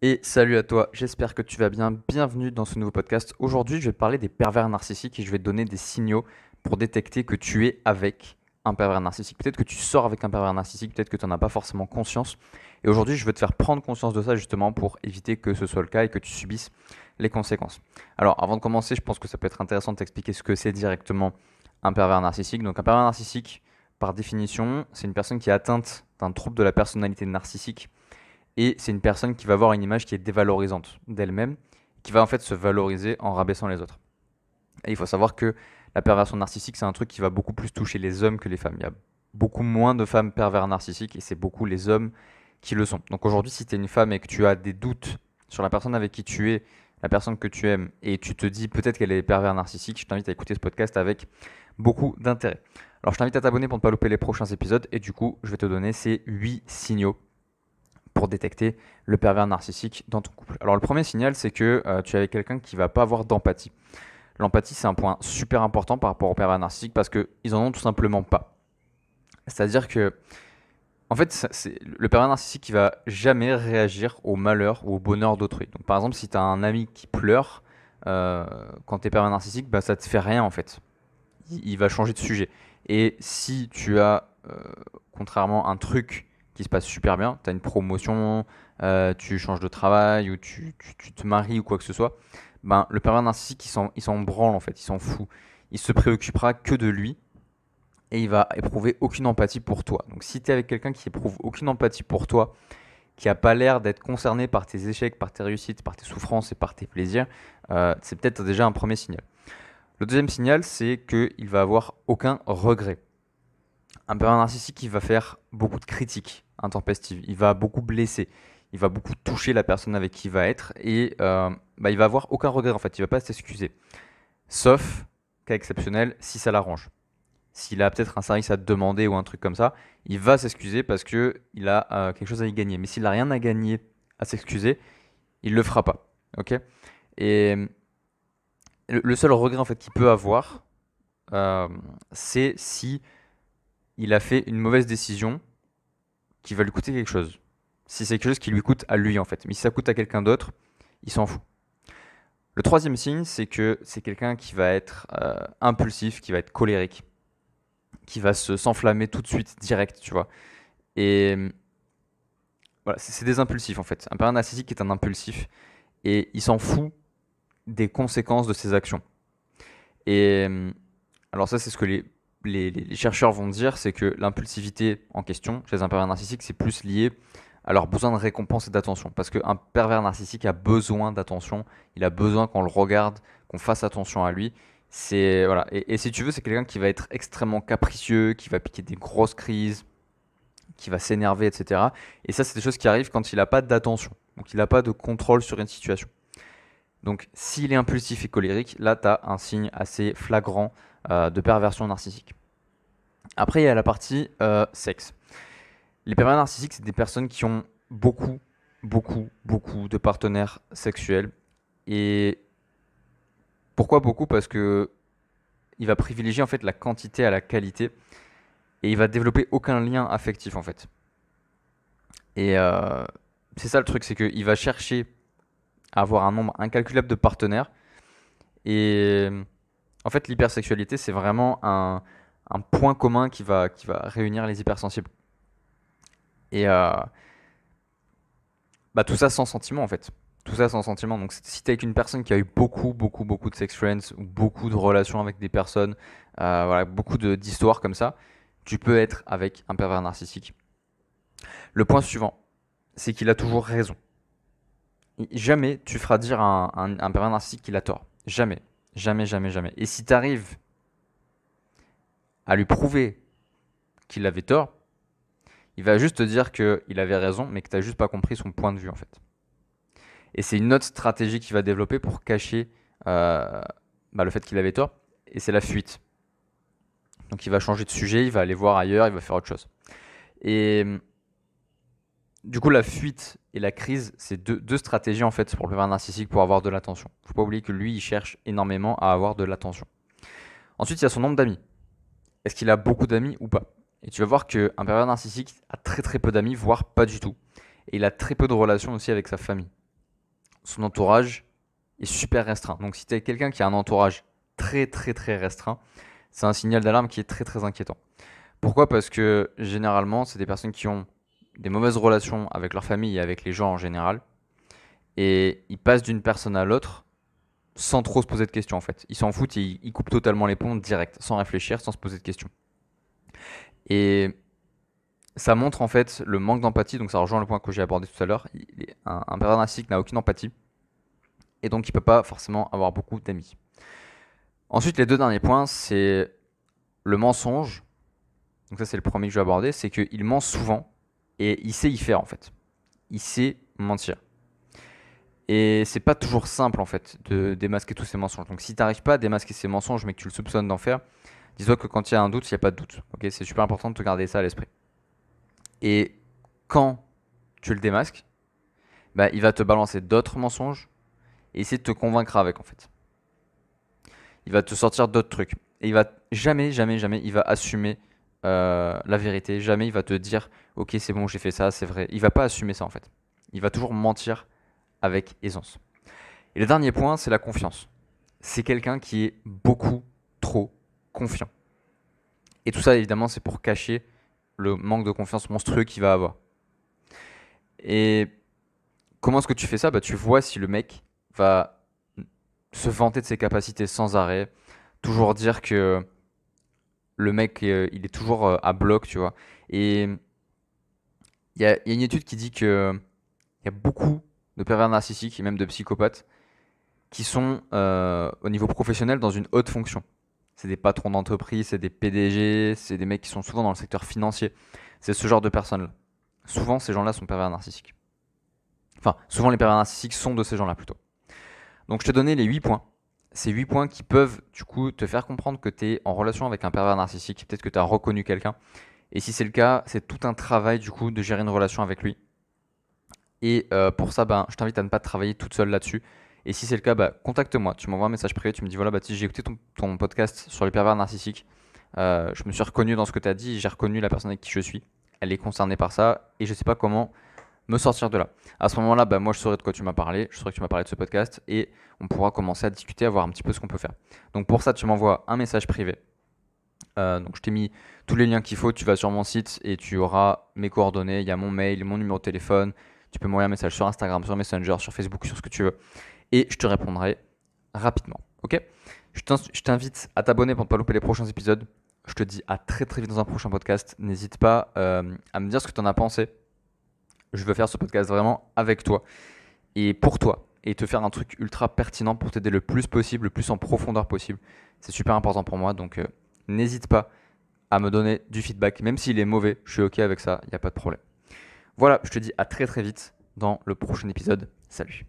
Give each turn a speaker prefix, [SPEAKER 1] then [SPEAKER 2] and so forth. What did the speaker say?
[SPEAKER 1] Et salut à toi, j'espère que tu vas bien. Bienvenue dans ce nouveau podcast. Aujourd'hui, je vais parler des pervers narcissiques et je vais te donner des signaux pour détecter que tu es avec un pervers narcissique. Peut-être que tu sors avec un pervers narcissique, peut-être que tu n'en as pas forcément conscience. Et aujourd'hui, je veux te faire prendre conscience de ça justement pour éviter que ce soit le cas et que tu subisses les conséquences. Alors, avant de commencer, je pense que ça peut être intéressant de t'expliquer ce que c'est directement un pervers narcissique. Donc, un pervers narcissique, par définition, c'est une personne qui est atteinte d'un trouble de la personnalité narcissique et c'est une personne qui va avoir une image qui est dévalorisante d'elle-même, qui va en fait se valoriser en rabaissant les autres. Et il faut savoir que la perversion narcissique, c'est un truc qui va beaucoup plus toucher les hommes que les femmes. Il y a beaucoup moins de femmes pervers narcissiques et c'est beaucoup les hommes qui le sont. Donc aujourd'hui, si tu es une femme et que tu as des doutes sur la personne avec qui tu es, la personne que tu aimes, et tu te dis peut-être qu'elle est pervers narcissique, je t'invite à écouter ce podcast avec beaucoup d'intérêt. Alors je t'invite à t'abonner pour ne pas louper les prochains épisodes et du coup, je vais te donner ces 8 signaux pour détecter le pervers narcissique dans ton couple. Alors le premier signal, c'est que euh, tu es avec quelqu'un qui va pas avoir d'empathie. L'empathie, c'est un point super important par rapport au pervers narcissique parce qu'ils en ont tout simplement pas. C'est-à-dire que, en fait, c'est le pervers narcissique qui va jamais réagir au malheur ou au bonheur d'autrui. Donc par exemple, si tu as un ami qui pleure, euh, quand tu es pervers narcissique, bah, ça te fait rien en fait. Il, va changer de sujet. Et si tu as, euh, contrairement, un truc qui se passe super bien. Tu as une promotion, euh, tu changes de travail ou tu, te maries ou quoi que ce soit. Ben, le pervers narcissique, il s'en branle en fait, il s'en fout. Il se préoccupera que de lui et il va éprouver aucune empathie pour toi. Donc si tu es avec quelqu'un qui éprouve aucune empathie pour toi, qui n'a pas l'air d'être concerné par tes échecs, par tes réussites, par tes souffrances et par tes plaisirs, euh, c'est peut-être déjà un premier signal. Le deuxième signal, c'est qu'il va avoir aucun regret un pervers narcissique, il va faire beaucoup de critiques intempestives, il va beaucoup blesser, il va beaucoup toucher la personne avec qui il va être et euh, bah, il va avoir aucun regret en fait, il va pas s'excuser. Sauf cas exceptionnel si ça l'arrange. S'il a peut-être un service à demander ou un truc comme ça, il va s'excuser parce que il a euh, quelque chose à y gagner. Mais s'il n'a rien à gagner à s'excuser, il le fera pas. Ok Et le seul regret en fait qu'il peut avoir, euh, c'est si il a fait une mauvaise décision qui va lui coûter quelque chose. Si c'est quelque chose qui lui coûte à lui en fait. Mais si ça coûte à quelqu'un d'autre, il s'en fout. Le troisième signe, c'est que c'est quelqu'un qui va être euh, impulsif, qui va être colérique, qui va se, s'enflammer tout de suite, direct, tu vois. Et euh, voilà, c'est, des impulsifs en fait. Un père narcissique est un impulsif et il s'en fout des conséquences de ses actions. Et euh, alors ça, c'est ce que les les, chercheurs vont dire, c'est que l'impulsivité en question chez un pervers narcissique, c'est plus lié à leur besoin de récompense et d'attention. Parce qu'un pervers narcissique a besoin d'attention, il a besoin qu'on le regarde, qu'on fasse attention à lui. C'est Et, si tu veux, c'est quelqu'un qui va être extrêmement capricieux, qui va piquer des grosses crises, qui va s'énerver, etc. Et ça, c'est des choses qui arrivent quand il n'a pas d'attention, donc il n'a pas de contrôle sur une situation. Donc, s'il est impulsif et colérique, là, tu as un signe assez flagrant euh, de perversion narcissique. Après, il y a la partie euh, sexe. Les pervers narcissiques, c'est des personnes qui ont beaucoup, beaucoup, beaucoup de partenaires sexuels. Et pourquoi beaucoup Parce que il va privilégier en fait la quantité à la qualité et il va développer aucun lien affectif en fait. Et euh, c'est ça le truc, c'est qu'il va chercher à avoir un nombre incalculable de partenaires et en fait, l'hypersexualité, c'est vraiment un, point commun qui va, réunir les hypersensibles. Et euh, bah, tout ça sans sentiment, en fait. Tout ça sans sentiment. Donc, si tu es avec une personne qui a eu beaucoup, beaucoup, beaucoup de sex friends, ou beaucoup de relations avec des personnes, euh, voilà, beaucoup d'histoires comme ça, tu peux être avec un pervers narcissique. Le point suivant, c'est qu'il a toujours raison. Jamais tu feras dire à un pervers narcissique qu'il a tort. Jamais. Jamais, jamais, jamais. Et si tu arrives à lui prouver qu'il avait tort, il va juste te dire qu'il avait raison, mais que tu n'as juste pas compris son point de vue en fait. Et c'est une autre stratégie qu'il va développer pour cacher euh, bah, le fait qu'il avait tort, et c'est la fuite. Donc il va changer de sujet, il va aller voir ailleurs, il va faire autre chose. Et du coup, la fuite et la crise, c'est deux, stratégies en fait pour le pervers narcissique pour avoir de l'attention. Faut pas oublier que lui, il cherche énormément à avoir de l'attention. Ensuite, il y a son nombre d'amis. Est-ce qu'il a beaucoup d'amis ou pas Et tu vas voir qu'un pervers narcissique a très très peu d'amis, voire pas du tout. Et il a très peu de relations aussi avec sa famille. Son entourage est super restreint. Donc si tu es quelqu'un qui a un entourage très très très restreint, c'est un signal d'alarme qui est très très inquiétant. Pourquoi Parce que généralement, c'est des personnes qui ont des mauvaises relations avec leur famille et avec les gens en général. Et ils passent d'une personne à l'autre sans trop se poser de questions en fait. Ils s'en foutent, et ils coupent totalement les ponts direct, sans réfléchir, sans se poser de questions. Et ça montre en fait le manque d'empathie, donc ça rejoint le point que j'ai abordé tout à l'heure. Un, un narcissique n'a aucune empathie, et donc il peut pas forcément avoir beaucoup d'amis. Ensuite, les deux derniers points, c'est le mensonge. Donc ça, c'est le premier que je vais aborder, c'est qu'il ment souvent et il sait y faire en fait. Il sait mentir. Et c'est pas toujours simple en fait de démasquer tous ces mensonges. Donc si t'arrives pas à démasquer ces mensonges mais que tu le soupçonnes d'en faire, dis-toi que quand il y a un doute, il n'y a pas de doute. ok c'est super important de te garder ça à l'esprit. Et quand tu le démasques, bah, il va te balancer d'autres mensonges et essayer de te convaincre avec en fait. Il va te sortir d'autres trucs. Et il va jamais, jamais, jamais, il va assumer euh, la vérité. Jamais il va te dire ok c'est bon j'ai fait ça, c'est vrai. Il va pas assumer ça en fait. Il va toujours mentir avec aisance. Et le dernier point c'est la confiance. C'est quelqu'un qui est beaucoup trop confiant. Et tout ça évidemment c'est pour cacher le manque de confiance monstrueux qu'il va avoir. Et comment est-ce que tu fais ça bah, Tu vois si le mec va se vanter de ses capacités sans arrêt, toujours dire que le mec, euh, il est toujours euh, à bloc, tu vois. Et il y, a, une étude qui dit que il y a beaucoup de pervers narcissiques et même de psychopathes qui sont euh, au niveau professionnel dans une haute fonction. C'est des patrons d'entreprise, c'est des PDG, c'est des mecs qui sont souvent dans le secteur financier. C'est ce genre de personnes-là. Souvent, ces gens-là sont pervers narcissiques. Enfin, souvent les pervers narcissiques sont de ces gens-là plutôt. Donc je te donné les 8 points ces 8 points qui peuvent du coup te faire comprendre que tu es en relation avec un pervers narcissique, peut-être que tu as reconnu quelqu'un. Et si c'est le cas, c'est tout un travail du coup de gérer une relation avec lui. Et euh, pour ça, ben, je t'invite à ne pas travailler toute seule là-dessus. Et si c'est le cas, ben, contacte-moi. Tu m'envoies un message privé, tu me dis voilà, j'ai écouté ton, podcast sur les pervers narcissiques. Euh, je me suis reconnu dans ce que tu as dit, j'ai reconnu la personne avec qui je suis. Elle est concernée par ça et je ne sais pas comment me sortir de là. À ce moment-là, bah, moi, je saurais de quoi tu m'as parlé, je saurais que tu m'as parlé de ce podcast et on pourra commencer à discuter, à voir un petit peu ce qu'on peut faire. Donc, pour ça, tu m'envoies un message privé. Euh, donc, je t'ai mis tous les liens qu'il faut. Tu vas sur mon site et tu auras mes coordonnées. Il y a mon mail, mon numéro de téléphone. Tu peux m'envoyer un message sur Instagram, sur Messenger, sur Facebook, sur ce que tu veux. Et je te répondrai rapidement. Ok Je t'invite à t'abonner pour ne pas louper les prochains épisodes. Je te dis à très très vite dans un prochain podcast. N'hésite pas euh, à me dire ce que tu en as pensé je veux faire ce podcast vraiment avec toi et pour toi et te faire un truc ultra pertinent pour t'aider le plus possible, le plus en profondeur possible. C'est super important pour moi, donc euh, n'hésite pas à me donner du feedback, même s'il est mauvais, je suis ok avec ça, il n'y a pas de problème. Voilà, je te dis à très très vite dans le prochain épisode. Salut